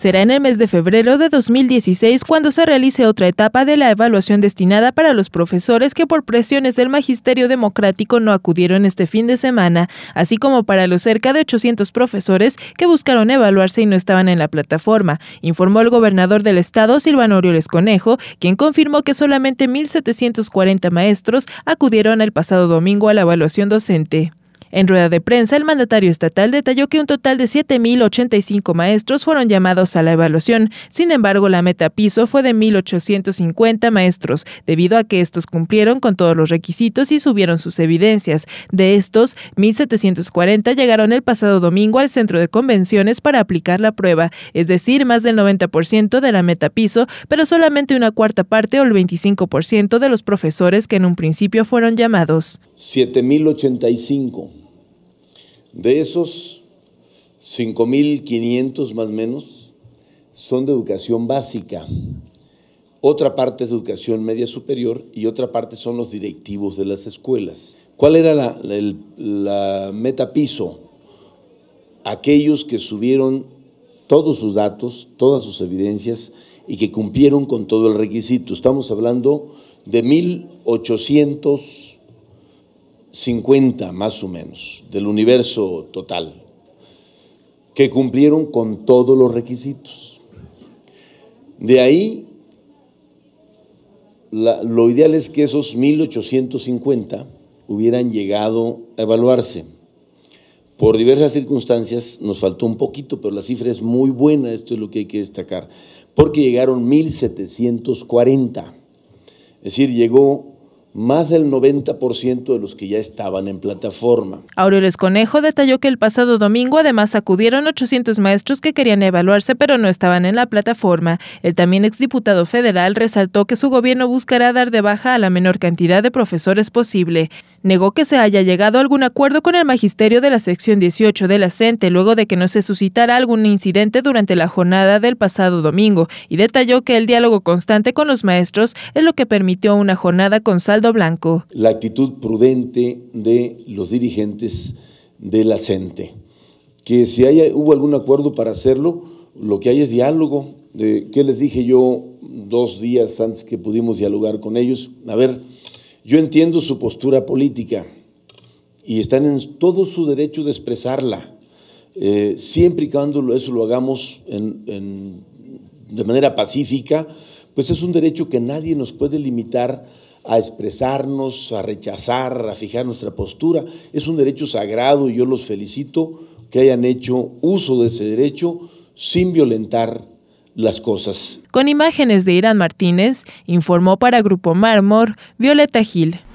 Será en el mes de febrero de 2016 cuando se realice otra etapa de la evaluación destinada para los profesores que por presiones del Magisterio Democrático no acudieron este fin de semana, así como para los cerca de 800 profesores que buscaron evaluarse y no estaban en la plataforma, informó el gobernador del estado Silvano Orioles Conejo, quien confirmó que solamente 1.740 maestros acudieron el pasado domingo a la evaluación docente. En rueda de prensa, el mandatario estatal detalló que un total de 7.085 maestros fueron llamados a la evaluación. Sin embargo, la meta piso fue de 1.850 maestros, debido a que estos cumplieron con todos los requisitos y subieron sus evidencias. De estos, 1.740 llegaron el pasado domingo al centro de convenciones para aplicar la prueba, es decir, más del 90% de la meta piso, pero solamente una cuarta parte o el 25% de los profesores que en un principio fueron llamados. 7.085 de esos 5.500 más o menos son de educación básica. Otra parte es de educación media superior y otra parte son los directivos de las escuelas. ¿Cuál era la, la meta piso? Aquellos que subieron todos sus datos, todas sus evidencias y que cumplieron con todo el requisito. Estamos hablando de 1.800 50 más o menos del universo total que cumplieron con todos los requisitos. De ahí, lo ideal es que esos 1850 hubieran llegado a evaluarse. Por diversas circunstancias nos faltó un poquito, pero la cifra es muy buena, esto es lo que hay que destacar, porque llegaron 1740. Es decir, llegó más del 90% de los que ya estaban en plataforma. Aureoles Conejo detalló que el pasado domingo además acudieron 800 maestros que querían evaluarse pero no estaban en la plataforma. El también exdiputado federal resaltó que su gobierno buscará dar de baja a la menor cantidad de profesores posible negó que se haya llegado a algún acuerdo con el magisterio de la sección 18 de la CENTE luego de que no se suscitara algún incidente durante la jornada del pasado domingo y detalló que el diálogo constante con los maestros es lo que permitió una jornada con saldo blanco. La actitud prudente de los dirigentes de la CENTE, que si haya, hubo algún acuerdo para hacerlo, lo que hay es diálogo. de eh, ¿Qué les dije yo dos días antes que pudimos dialogar con ellos? A ver, yo entiendo su postura política y están en todo su derecho de expresarla, eh, siempre y cuando eso lo hagamos de manera pacífica, pues es un derecho que nadie nos puede limitar a expresarnos, a rechazar, a fijar nuestra postura. Es un derecho sagrado y yo los felicito que hayan hecho uso de ese derecho sin violentar las cosas. Con imágenes de Irán Martínez, informó para Grupo Mármor Violeta Gil.